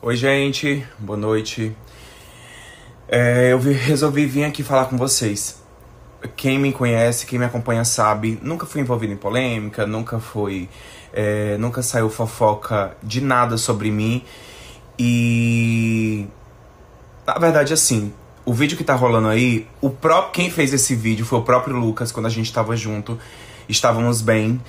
Oi, gente, boa noite. É, eu resolvi vir aqui falar com vocês. Quem me conhece, quem me acompanha sabe, nunca fui envolvido em polêmica, nunca foi, É, nunca saiu fofoca de nada sobre mim. E. Na verdade, assim, o vídeo que tá rolando aí, o próprio quem fez esse vídeo foi o próprio Lucas, quando a gente tava junto, estávamos bem.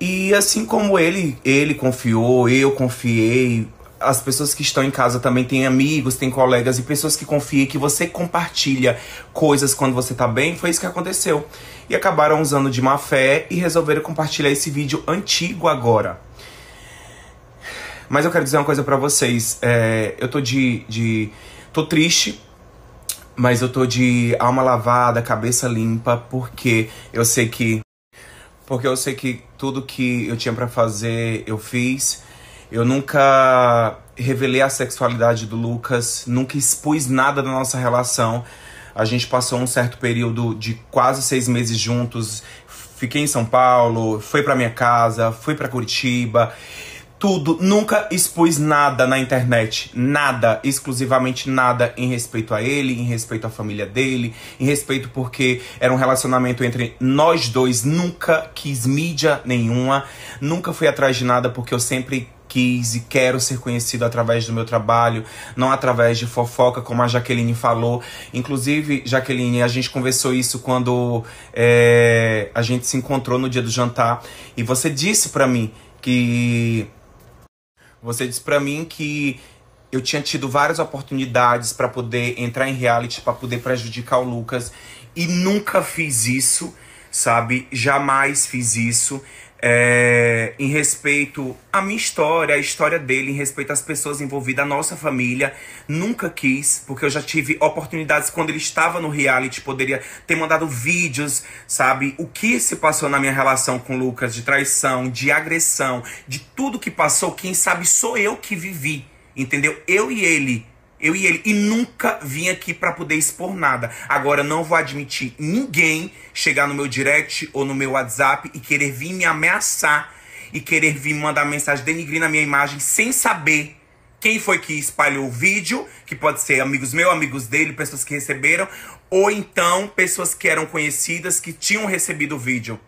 E assim como ele, ele confiou, eu confiei, as pessoas que estão em casa também têm amigos, têm colegas e pessoas que confiam que você compartilha coisas quando você tá bem. Foi isso que aconteceu. E acabaram usando de má fé e resolveram compartilhar esse vídeo antigo agora. Mas eu quero dizer uma coisa para vocês. É, eu tô de, de. tô triste, mas eu tô de alma lavada, cabeça limpa, porque eu sei que. Porque eu sei que tudo que eu tinha para fazer eu fiz eu nunca revelei a sexualidade do Lucas, nunca expus nada da nossa relação. A gente passou um certo período de quase seis meses juntos. Fiquei em São Paulo, fui para minha casa, fui para Curitiba. Tudo, nunca expus nada na internet, nada, exclusivamente nada em respeito a ele, em respeito à família dele, em respeito porque era um relacionamento entre nós dois, nunca quis mídia nenhuma, nunca fui atrás de nada porque eu sempre quis e quero ser conhecido através do meu trabalho, não através de fofoca, como a Jaqueline falou. Inclusive, Jaqueline, a gente conversou isso quando é, a gente se encontrou no dia do jantar e você disse para mim que você disse para mim que eu tinha tido várias oportunidades para poder entrar em reality, para poder prejudicar o Lucas e nunca fiz isso, sabe? Jamais fiz isso é, em respeito à minha história, à história dele, em respeito às pessoas envolvidas, à nossa família. Nunca quis, porque eu já tive oportunidades quando ele estava no reality, poderia ter mandado vídeos, sabe? O que se passou na minha relação com o Lucas, de traição, de agressão, de tudo que passou, quem sabe sou eu que vivi, entendeu? Eu e ele eu e ele. E nunca vim aqui para poder expor nada. Agora, não vou admitir ninguém chegar no meu direct ou no meu WhatsApp e querer vir me ameaçar e querer vir mandar mensagem denigrindo a minha imagem sem saber quem foi que espalhou o vídeo, que pode ser amigos meus, amigos dele, pessoas que receberam, ou então pessoas que eram conhecidas que tinham recebido o vídeo.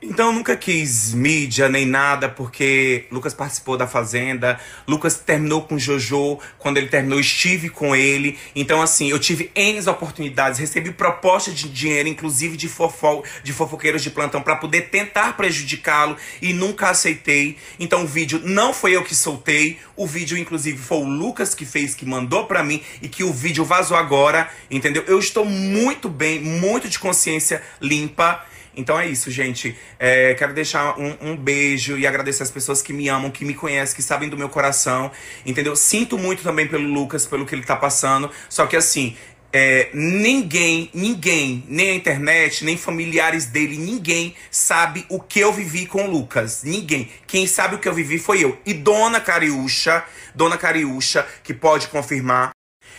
Então nunca quis mídia nem nada, porque Lucas participou da Fazenda, Lucas terminou com Jojo, quando ele terminou estive com ele. Então assim, eu tive N oportunidades, recebi propostas de dinheiro, inclusive de, fofo de fofoqueiros de plantão, para poder tentar prejudicá-lo e nunca aceitei. Então o vídeo não foi eu que soltei, o vídeo inclusive foi o Lucas que fez, que mandou para mim e que o vídeo vazou agora, entendeu? Eu estou muito bem, muito de consciência limpa. Então é isso, gente. É, quero deixar um, um, beijo e agradecer as pessoas que me amam, que me conhecem, que sabem do meu coração, entendeu? Sinto muito também pelo Lucas, pelo que ele tá passando. Só que assim, é, ninguém, ninguém, nem a internet, nem familiares dele, ninguém sabe o que eu vivi com o Lucas. Ninguém. Quem sabe o que eu vivi foi eu. E Dona Cariúcha, Dona Cariúcha, que pode confirmar.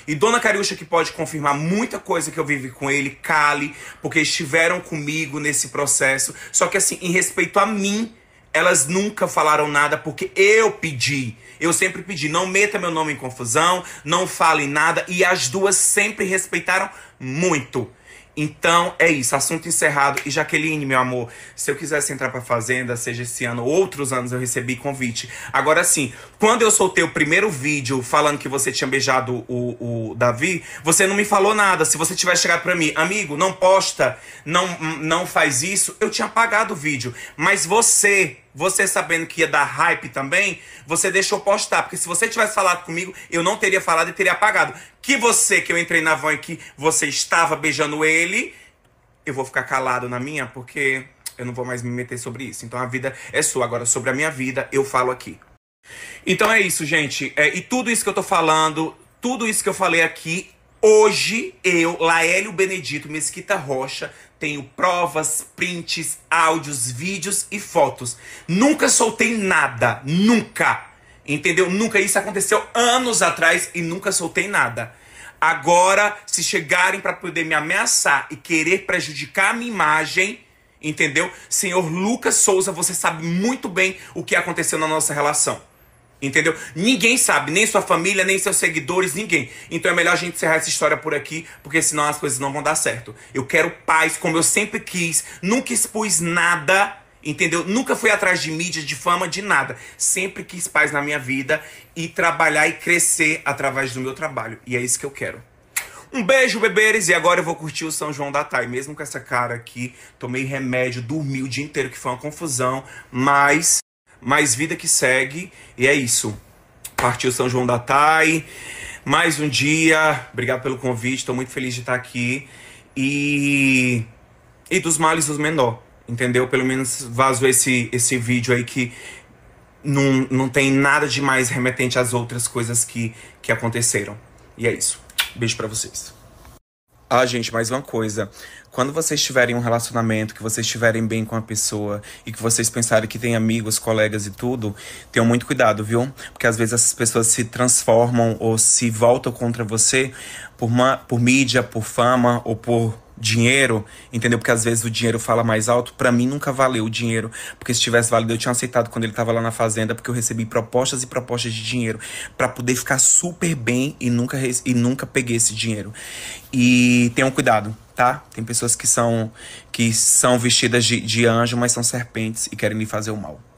E Dona Cariúcha, que pode confirmar muita coisa que eu vivi com ele, Cali, porque estiveram comigo nesse processo. Só que, assim, em respeito a mim, elas nunca falaram nada porque eu pedi. Eu sempre pedi, não meta meu nome em confusão, não fale nada. E as duas sempre respeitaram muito. Então é isso, assunto encerrado. E Jaqueline, meu amor, se eu quisesse entrar pra Fazenda, seja esse ano ou outros anos, eu recebi convite. Agora sim, quando eu soltei o primeiro vídeo falando que você tinha beijado o, o Davi, você não me falou nada. Se você tivesse chegado para mim, amigo, não posta, não, não faz isso, eu tinha apagado o vídeo. Mas você, você sabendo que ia dar hype também, você deixou postar. Porque se você tivesse falado comigo, eu não teria falado e teria apagado. Que você, que eu entrei na van e que você estava beijando ele, eu vou ficar calado na minha, porque eu não vou mais me meter sobre isso. Então a vida é sua. Agora, sobre a minha vida, eu falo aqui. Então é isso, gente. É, e tudo isso que eu tô falando, tudo isso que eu falei aqui, hoje eu, Laélio Benedito Mesquita Rocha, tenho provas, prints, áudios, vídeos e fotos. Nunca soltei nada, nunca. Entendeu? Nunca isso aconteceu anos atrás e nunca soltei nada. Agora, se chegarem para poder me ameaçar e querer prejudicar a minha imagem, entendeu? Senhor Lucas Souza, você sabe muito bem o que aconteceu na nossa relação. Entendeu? Ninguém sabe, nem sua família, nem seus seguidores, ninguém. Então é melhor a gente encerrar essa história por aqui, porque senão as coisas não vão dar certo. Eu quero paz, como eu sempre quis, nunca expus nada, entendeu? Nunca fui atrás de mídia, de fama, de nada. Sempre quis paz na minha vida e trabalhar e crescer através do meu trabalho. E é isso que eu quero. Um beijo, beberes, e agora eu vou curtir o São João da Thay. Mesmo com essa cara aqui, tomei remédio, dormi o dia inteiro, que foi uma confusão, mas. Mais vida que segue. E é isso. Partiu São João da Tai. Mais um dia. Obrigado pelo convite. Estou muito feliz de estar aqui. E. E dos males dos menor. Entendeu? Pelo menos vazo esse, esse vídeo aí que não, não tem nada de mais remetente às outras coisas que, que aconteceram. E é isso. Beijo para vocês. Ah, gente, mais uma coisa. Quando vocês tiverem um relacionamento, que vocês estiverem bem com a pessoa e que vocês pensarem que tem amigos, colegas e tudo, tenham muito cuidado, viu? Porque às vezes essas pessoas se transformam ou se voltam contra você por, uma, por mídia, por fama ou por dinheiro, entendeu? Porque às vezes o dinheiro fala mais alto. Para mim nunca valeu o dinheiro, porque se tivesse valido eu tinha aceitado quando ele tava lá na fazenda, porque eu recebi propostas e propostas de dinheiro para poder ficar super bem e nunca e nunca peguei esse dinheiro. E tenham cuidado, tá? Tem pessoas que são que são vestidas de, de anjo, mas são serpentes e querem me fazer o mal.